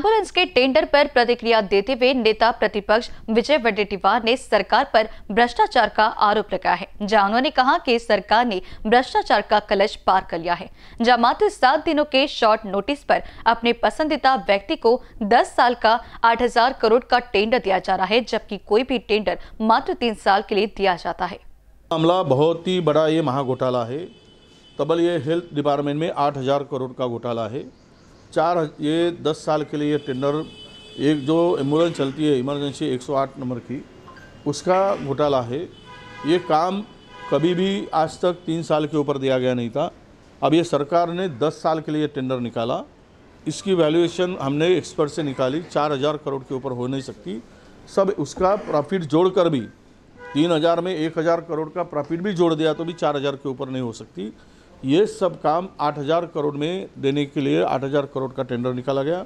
ambulance के tender पर प्रतिक्रिया देते हुए नेता प्रतिपक्ष विजय वडेटीवार ने सरकार पर भ्रष्टाचार का आरोप लगाया है जहां उन्होंने कहा कि सरकार ने भ्रष्टाचार का कलश पार कर लिया है जहां मात्र सात दिनों के शॉर्ट नोटिस पर अपने पसंदीदा व्यक्ति को दस साल का आठ करोड़ का टेंडर दिया जा रहा है जबकि कोई भी टेंडर मात्र तीन साल के लिए दिया जाता है मामला बहुत ही बड़ा ये घोटाला है तबल ये हेल्थ डिपार्टमेंट में आठ करोड़ का घोटाला है चार ये दस साल के लिए टेंडर एक जो एम्बुलेंस चलती है इमरजेंसी 108 नंबर की उसका घोटाला है ये काम कभी भी आज तक तीन साल के ऊपर दिया गया नहीं था अब ये सरकार ने दस साल के लिए टेंडर निकाला इसकी वैल्यूएशन हमने एक्सपर्ट से निकाली चार हज़ार करोड़ के ऊपर हो नहीं सकती सब उसका प्रॉफिट जोड़कर भी तीन हज़ार में एक हज़ार करोड़ का प्रॉफिट भी जोड़ दिया तो भी चार हज़ार के ऊपर नहीं हो सकती ये सब काम 8000 करोड़ में देने के लिए 8000 करोड़ का टेंडर निकाला गया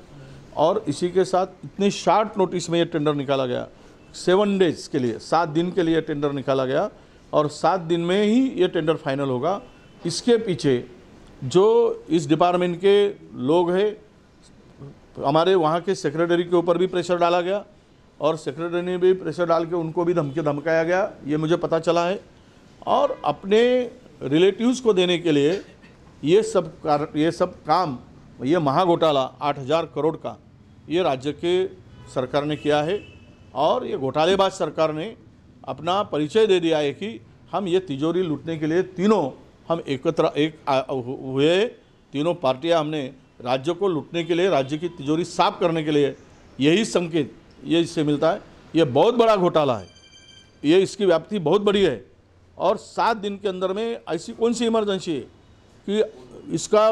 और इसी के साथ इतने शार्ट नोटिस में ये टेंडर निकाला गया सेवन डेज के लिए सात दिन के लिए टेंडर निकाला गया और सात दिन में ही ये टेंडर फाइनल होगा इसके पीछे जो इस डिपार्टमेंट के लोग हैं हमारे वहाँ के सेक्रेटरी के ऊपर भी प्रेशर डाला गया और सेक्रेटरी ने भी प्रेशर डाल के उनको भी धमके धमकाया गया ये मुझे पता चला है और अपने रिलेटिव्स को देने के लिए ये सब कार ये सब काम ये महाघोटाला हजार करोड़ का ये राज्य के सरकार ने किया है और ये घोटालेबाज सरकार ने अपना परिचय दे दिया है कि हम ये तिजोरी लूटने के लिए तीनों हम एकत्र एक हुए तीनों पार्टियां हमने राज्य को लूटने के लिए राज्य की तिजोरी साफ करने के लिए यही संकेत ये इससे मिलता है ये बहुत बड़ा घोटाला है ये इसकी व्याप्ति बहुत बड़ी है और सात दिन के अंदर में ऐसी कौन सी इमरजेंसी है कि इसका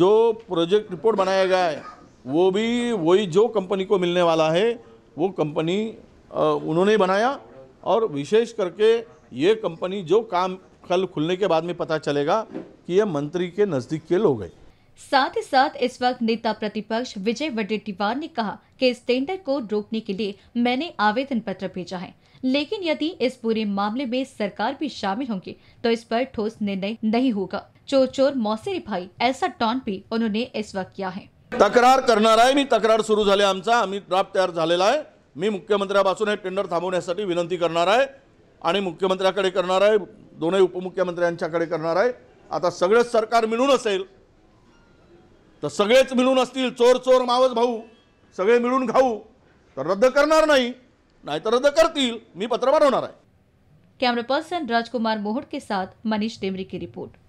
जो प्रोजेक्ट रिपोर्ट बनाया गया है वो भी वही जो कंपनी को मिलने वाला है वो कंपनी उन्होंने बनाया और विशेष करके ये कंपनी जो काम कल खुलने के बाद में पता चलेगा कि यह मंत्री के नज़दीक के लोग हैं साथ ही साथ इस वक्त नेता प्रतिपक्ष विजय वडेटीवार ने कहा कि इस टेंडर को रोकने के लिए मैंने आवेदन पत्र भेजा है लेकिन यदि इस पूरे मामले में सरकार भी शामिल होंगे तो इस पर ठोस निर्णय नहीं होगा चोर चोर मौसेरी भाई ऐसा टॉन भी उन्होंने इस वक्त किया है तकरार करना है मी तक्रार सुरू झाली आमचा आम्ही ड्राफ्ट तयार है आहे मी मुख्यमंत्र्यापासून हे टेंडर थांबवण्यासाठी विनंती करणार आहे आणि मुख्यमंत्र्याकडे करणार आहे दोनही उपमुख्यमंत्र्यांच्याकडे करणार आहे आता सगळेच सरकार मिळून असेल तर सगळेच मिळून असतील चोर चोर मावस भाऊ सगळे मिळून खाऊ तर रद्द करणार नाही नाहीतर रद्द करतील मी पत्र बनवणार आहे कॅमेरा पर्सन राजकुमार मोहड़ के साथ मनीष डेमरी की रिपोर्ट